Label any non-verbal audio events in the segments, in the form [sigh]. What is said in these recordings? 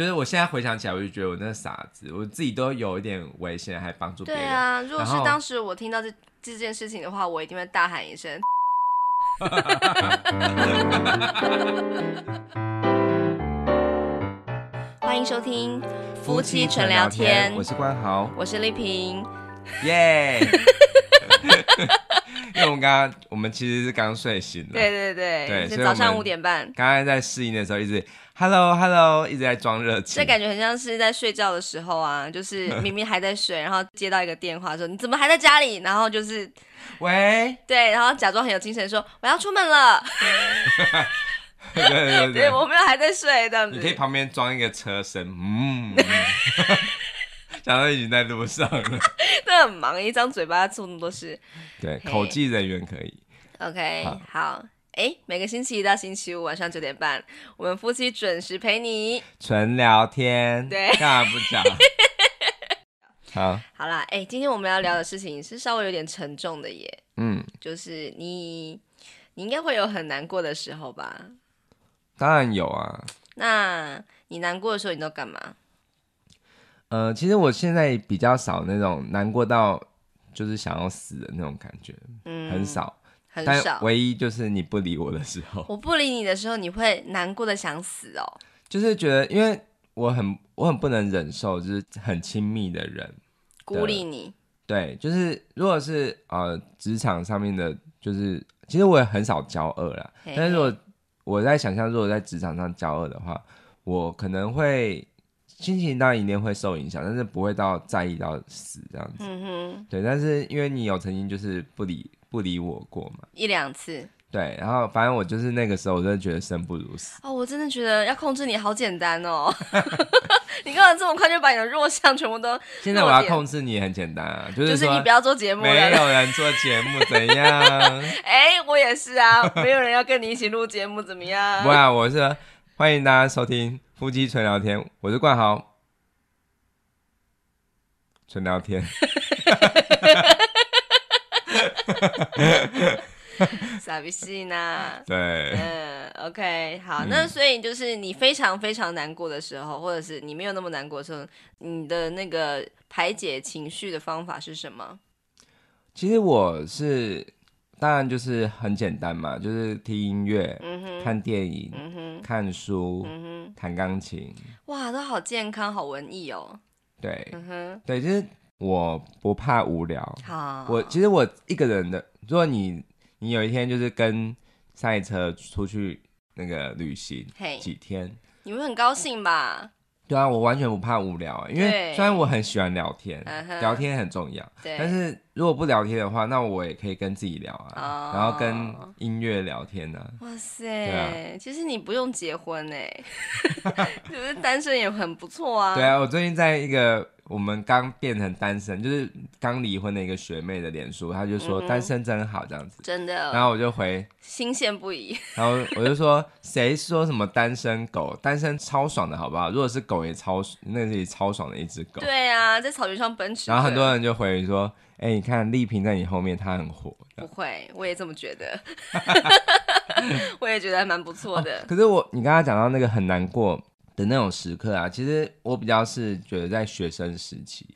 就是我现在回想起来，我就觉得我那傻子，我自己都有一点危险，还帮助别人。对啊，如果是当时我听到这这件事情的话，我一定会大喊一声。[laughs] 欢迎收听夫妻纯聊天，我是关豪，我是丽萍，耶。[laughs] [laughs] 因为我们刚刚，我们其实是刚睡醒。对对对，对，早上五点半，刚刚在试音的时候，一直 Hello Hello，一直在装热情。这感觉很像是在睡觉的时候啊，就是明明还在睡，然后接到一个电话说你怎么还在家里？然后就是喂，对，然后假装很有精神说我要出门了。[laughs] 对对对，我们还在睡这样子。你可以旁边装一个车声，嗯。[laughs] 讲都已经在路上了，[laughs] 那很忙，一张嘴巴做那么多事。对，口技人员可以。OK，好，哎，每个星期一到星期五晚上九点半，我们夫妻准时陪你纯聊天，干嘛不讲？[laughs] 好，好啦，哎，今天我们要聊的事情是稍微有点沉重的耶。嗯，就是你，你应该会有很难过的时候吧？当然有啊。那你难过的时候，你都干嘛？呃，其实我现在比较少那种难过到就是想要死的那种感觉，嗯，很少，很少。唯一就是你不理我的时候，[laughs] 我不理你的时候，你会难过的想死哦。就是觉得，因为我很我很不能忍受，就是很亲密的人孤立你。对，就是如果是呃职场上面的，就是其实我也很少骄傲啦。但是，我我在想象，如果在职场上骄傲的话，我可能会。心情当然一定会受影响，但是不会到在意到死这样子。嗯哼，对，但是因为你有曾经就是不理不理我过嘛，一两次。对，然后反正我就是那个时候，我真的觉得生不如死。哦，我真的觉得要控制你好简单哦。[laughs] 你刚刚这么快就把你的弱项全部都……现在我要控制你很简单啊，就是就是你不要做节目，没有人做节目怎样？[laughs] 哎，我也是啊，没有人要跟你一起录节目怎么样？不啊，我是。欢迎大家收听夫妻纯聊天，我是冠豪。纯聊天，哈哈哈哈哈哈哈哈哈哈哈哈哈哈，傻逼戏呢？对，嗯，OK，好，那所以就是你非常非常难过的时候，或者是你没有那么难过时候，你的那个排解情绪的方法是什么？其实我是。当然就是很简单嘛，就是听音乐，看电影，看书，弹钢琴。哇，都好健康，好文艺哦。对，嗯哼，对，就是我不怕无聊。好，我其实我一个人的，如果你你有一天就是跟赛车出去那个旅行几天，你们很高兴吧？对啊，我完全不怕无聊啊，因为虽然我很喜欢聊天，聊天很重要，但是如果不聊天的话，那我也可以跟自己聊啊，然后跟音乐聊天呢。哇塞，其实你不用结婚哎，[laughs] 就是单身也很不错啊。对啊，我最近在一个。我们刚变成单身，就是刚离婚的一个学妹的脸书，她就说单身真好这样子，真的。然后我就回，心羡不已。[laughs] 然后我就说，谁说什么单身狗，单身超爽的好不好？如果是狗也超，那是超爽的一只狗。对啊，在草原上奔驰。然后很多人就回说，哎，你看丽萍在你后面，她很火。不会，我也这么觉得。[laughs] [laughs] 我也觉得蛮不错的。可是我，你刚刚讲到那个很难过。的那种时刻啊，其实我比较是觉得在学生时期，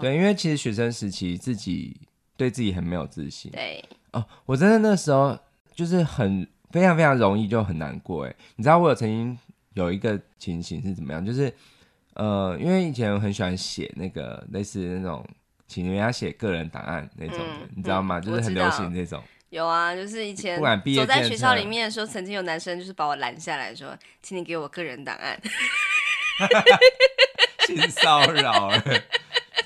对，因为其实学生时期自己对自己很没有自信，对，哦，我真的那时候就是很非常非常容易就很难过，哎，你知道我有曾经有一个情形是怎么样，就是，呃，因为以前我很喜欢写那个类似那种，请人家写个人档案那种的，你知道吗？就是很流行那种。有啊，就是以前走在学校里面的时候，曾经有男生就是把我拦下来说：“请你给我个人档案。[laughs] ”性骚扰，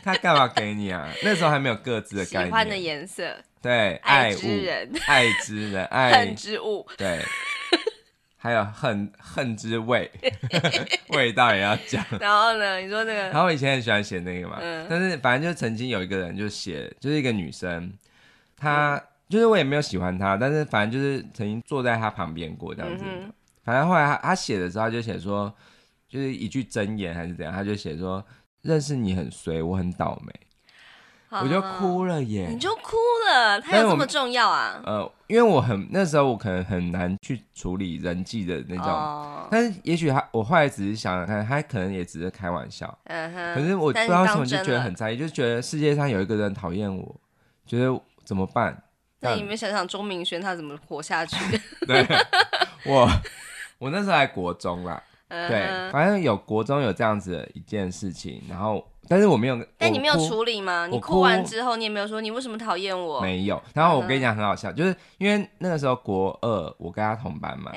他干嘛给你啊？那时候还没有各自的概念。喜欢的颜色，对，爱之人，[laughs] 爱之人，爱之物，对。还有恨恨之味，[laughs] 味道也要讲。然后呢？你说那个？然后我以前很喜欢写那个嘛，但是反正就曾经有一个人就写，就是一个女生，她。就是我也没有喜欢他，但是反正就是曾经坐在他旁边过这样子反正后来他他写的时候就写说，就是一句真言还是怎样，他就写说认识你很衰，我很倒霉，我就哭了耶。你就哭了，他有这么重要啊？呃，因为我很那时候我可能很难去处理人际的那种，但是也许他我后来只是想想看，他可能也只是开玩笑。嗯哼。可是我不知道什么就觉得很在意，就觉得世界上有一个人讨厌我，觉得怎么办？那你们想想钟明轩他怎么活下去？[laughs] 对我，我那时候还国中啦，[laughs] 对，反正有国中有这样子的一件事情，然后但是我没有，但你没有处理吗？你哭完之后你也没有说你为什么讨厌我？没有。然后我跟你讲很好笑，就是因为那个时候国二我跟他同班嘛，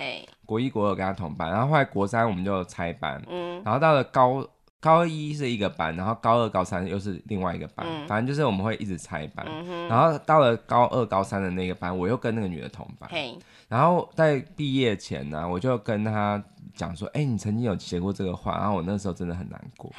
国一国二跟他同班，然后后来国三我们就拆班，嗯，然后到了高。高一是一个班，然后高二、高三又是另外一个班，反正就是我们会一直拆班。然后到了高二、高三的那个班，我又跟那个女的同班。然后在毕业前呢，我就跟她讲说：“哎，你曾经有写过这个话？”然后我那时候真的很难过。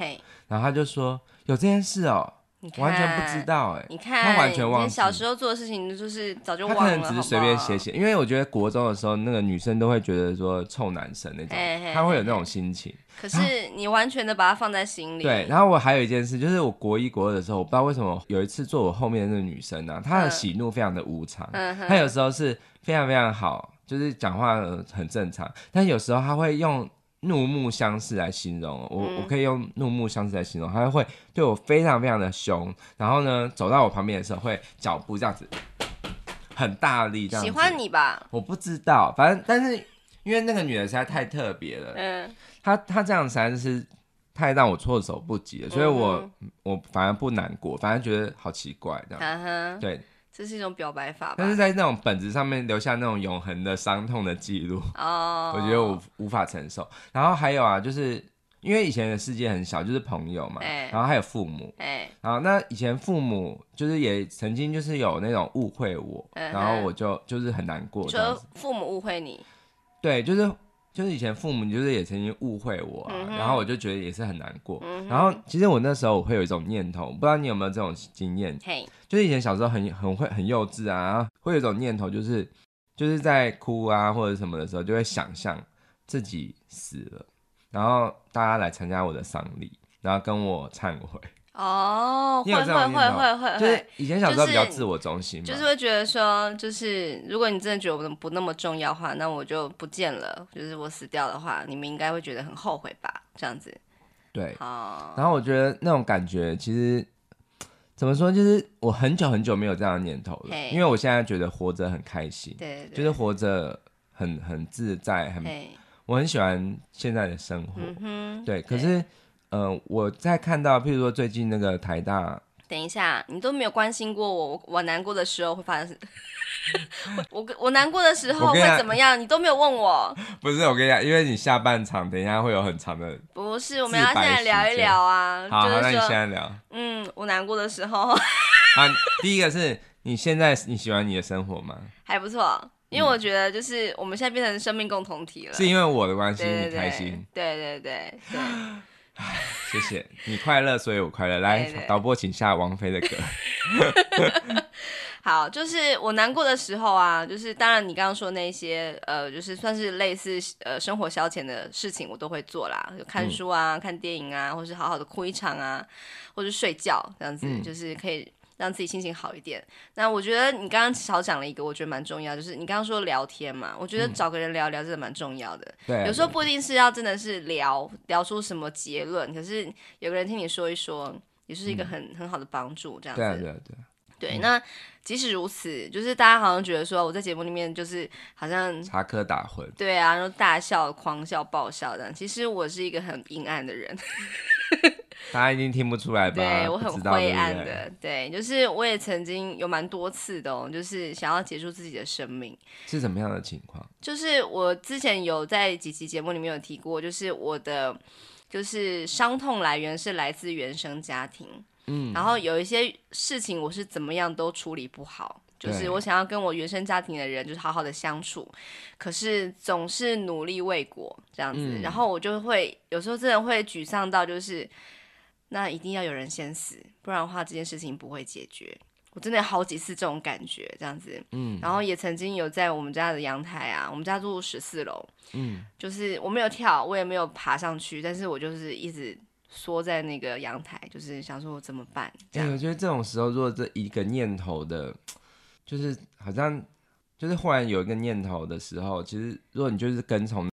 然后她就说：“有这件事哦。”完全不知道哎，你看，忘记小时候做的事情就是早就忘了。他可能只是随便写写，因为我觉得国中的时候，那个女生都会觉得说臭男生那种，她会有那种心情。可是你完全的把它放在心里。对，然后我还有一件事，就是我国一国二的时候，我不知道为什么有一次坐我后面那个女生呢，她的喜怒非常的无常。嗯她有时候是非常非常好，就是讲话很正常，但有时候她会用。怒目相视来形容我，我可以用怒目相视来形容，他会对我非常非常的凶，然后呢，走到我旁边的时候，会脚步这样子很大力这样。喜欢你吧？我不知道，反正但是因为那个女的实在太特别了，嗯，她她这样实在是太让我措手不及了，所以我我反而不难过，反而觉得好奇怪这样，对。这是一种表白法，但是在那种本子上面留下那种永恒的伤痛的记录，我觉得我无法承受。然后还有啊，就是因为以前的世界很小，就是朋友嘛，然后还有父母，哎，然后那以前父母就是也曾经就是有那种误会我，然后我就就是很难过，就父母误会你，对，就是。就是以前父母就是也曾经误会我，然后我就觉得也是很难过。然后其实我那时候我会有一种念头，不知道你有没有这种经验？就是以前小时候很很会很幼稚啊，会有一种念头，就是就是在哭啊或者什么的时候，就会想象自己死了，然后大家来参加我的丧礼，然后跟我忏悔。哦，会会会会会会，就是以前小时候比较自我中心就是会觉得说，就是如果你真的觉得不不那么重要的话，那我就不见了，就是我死掉的话，你们应该会觉得很后悔吧？这样子。对。然后我觉得那种感觉其实怎么说，就是我很久很久没有这样的念头了，因为我现在觉得活着很开心，对，就是活着很很自在，很，我很喜欢现在的生活，嗯对，可是。呃，我在看到，譬如说最近那个台大。等一下，你都没有关心过我，我难过的时候会发生。[laughs] 我我难过的时候会怎么样？你都没有问我。[laughs] 不是，我跟你讲，因为你下半场等一下会有很长的。不是，我们要现在聊一聊啊。好，那你现在聊。嗯，我难过的时候。啊，[laughs] 第一个是你现在你喜欢你的生活吗？还不错，因为我觉得就是我们现在变成生命共同体了。是因为我的关系很开心。对对对对。谢谢你快乐，所以我快乐。来，导播，请下王菲的歌。[laughs] 好，就是我难过的时候啊，就是当然你刚刚说那些呃，就是算是类似呃生活消遣的事情，我都会做啦，就看书啊，看电影啊，或是好好的哭一场啊，或是睡觉这样子，就是可以。让自己心情好一点。那我觉得你刚刚少讲了一个，我觉得蛮重要，就是你刚刚说聊天嘛，我觉得找个人聊聊真的蛮重要的。对，有时候不一定是要真的是聊聊出什么结论，可是有个人听你说一说，也是一个很很好的帮助。这样子。对对对。对，那即使如此，就是大家好像觉得说我在节目里面就是好像插科打诨，对啊，然后大笑、狂笑、爆笑这样。其实我是一个很阴暗的人。大家已经听不出来吧？对我很灰暗的，对，就是我也曾经有蛮多次的，就是想要结束自己的生命。是什么样的情况？就是我之前有在几期节目里面有提过，就是我的就是伤痛来源是来自原生家庭，嗯，然后有一些事情我是怎么样都处理不好，就是我想要跟我原生家庭的人就是好好的相处，可是总是努力未果这样子，然后我就会有时候真的会沮丧到就是。那一定要有人先死，不然的话这件事情不会解决。我真的好几次这种感觉，这样子，嗯，然后也曾经有在我们家的阳台啊，我们家住十四楼，嗯，就是我没有跳，我也没有爬上去，但是我就是一直缩在那个阳台，就是想说怎么办？哎，我觉得这种时候，如果这一个念头的，就是好像就是忽然有一个念头的时候，其实如果你就是跟从。